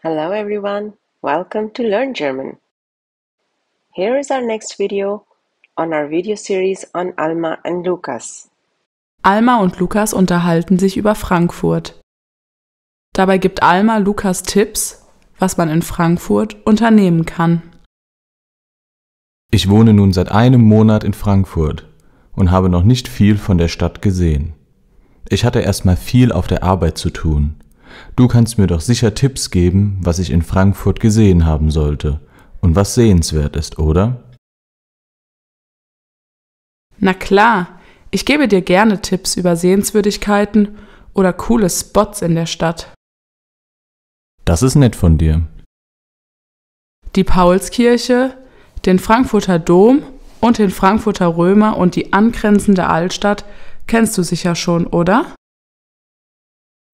Hello everyone, welcome to Learn German. Here is our next video on our video series on Alma and Lukas. Alma und Lukas unterhalten sich über Frankfurt. Dabei gibt Alma Lukas Tipps, was man in Frankfurt unternehmen kann. Ich wohne nun seit einem Monat in Frankfurt und habe noch nicht viel von der Stadt gesehen. Ich hatte erstmal viel auf der Arbeit zu tun. Du kannst mir doch sicher Tipps geben, was ich in Frankfurt gesehen haben sollte und was sehenswert ist, oder? Na klar, ich gebe dir gerne Tipps über Sehenswürdigkeiten oder coole Spots in der Stadt. Das ist nett von dir. Die Paulskirche, den Frankfurter Dom und den Frankfurter Römer und die angrenzende Altstadt kennst du sicher schon, oder?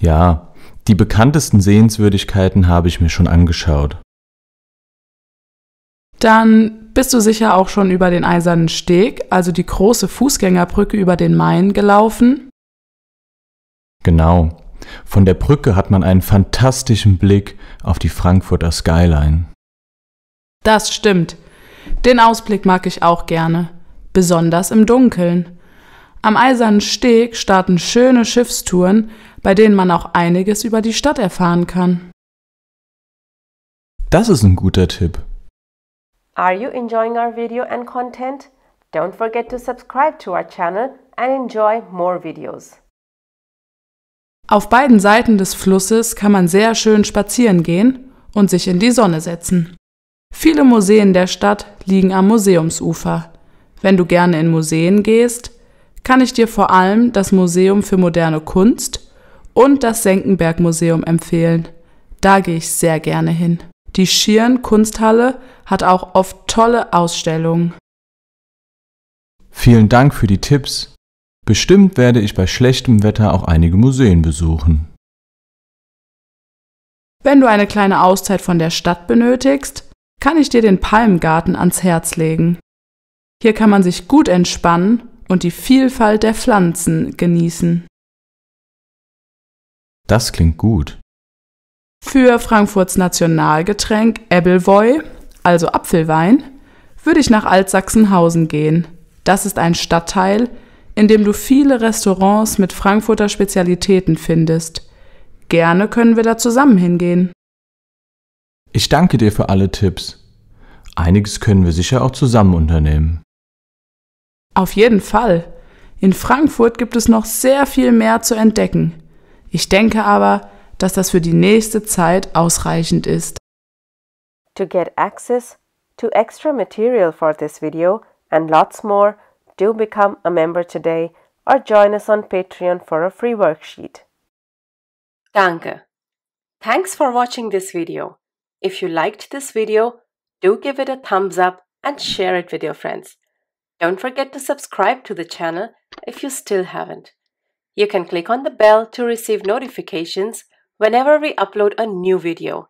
Ja, die bekanntesten Sehenswürdigkeiten habe ich mir schon angeschaut. Dann bist du sicher auch schon über den Eisernen Steg, also die große Fußgängerbrücke über den Main, gelaufen. Genau. Von der Brücke hat man einen fantastischen Blick auf die Frankfurter Skyline. Das stimmt. Den Ausblick mag ich auch gerne, besonders im Dunkeln. Am Eisernen Steg starten schöne Schiffstouren, bei denen man auch einiges über die Stadt erfahren kann. Das ist ein guter Tipp. Are you enjoying our video and content? Don't forget to subscribe to our channel and enjoy more videos. Auf beiden Seiten des Flusses kann man sehr schön spazieren gehen und sich in die Sonne setzen. Viele Museen der Stadt liegen am Museumsufer. Wenn du gerne in Museen gehst, kann ich dir vor allem das Museum für moderne Kunst und das Senckenberg Museum empfehlen. Da gehe ich sehr gerne hin. Die Schirn Kunsthalle hat auch oft tolle Ausstellungen. Vielen Dank für die Tipps. Bestimmt werde ich bei schlechtem Wetter auch einige Museen besuchen. Wenn du eine kleine Auszeit von der Stadt benötigst, kann ich dir den Palmgarten ans Herz legen. Hier kann man sich gut entspannen und die Vielfalt der Pflanzen genießen. Das klingt gut. Für Frankfurts Nationalgetränk Ebbelwoi, also Apfelwein, würde ich nach Altsachsenhausen gehen. Das ist ein Stadtteil, in dem du viele Restaurants mit Frankfurter Spezialitäten findest. Gerne können wir da zusammen hingehen. Ich danke dir für alle Tipps. Einiges können wir sicher auch zusammen unternehmen. Auf jeden Fall. In Frankfurt gibt es noch sehr viel mehr zu entdecken. Ich denke aber, dass das für die nächste Zeit ausreichend ist. To get access to extra material for this video and lots more, do become a member today or join us on Patreon for a free worksheet. Danke. Thanks for watching this video. If you liked this video, do give it a thumbs up and share it with your friends. Don't forget to subscribe to the channel if you still haven't. You can click on the bell to receive notifications whenever we upload a new video.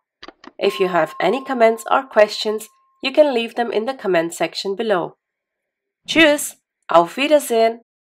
If you have any comments or questions, you can leave them in the comment section below. Tschüss, auf Wiedersehen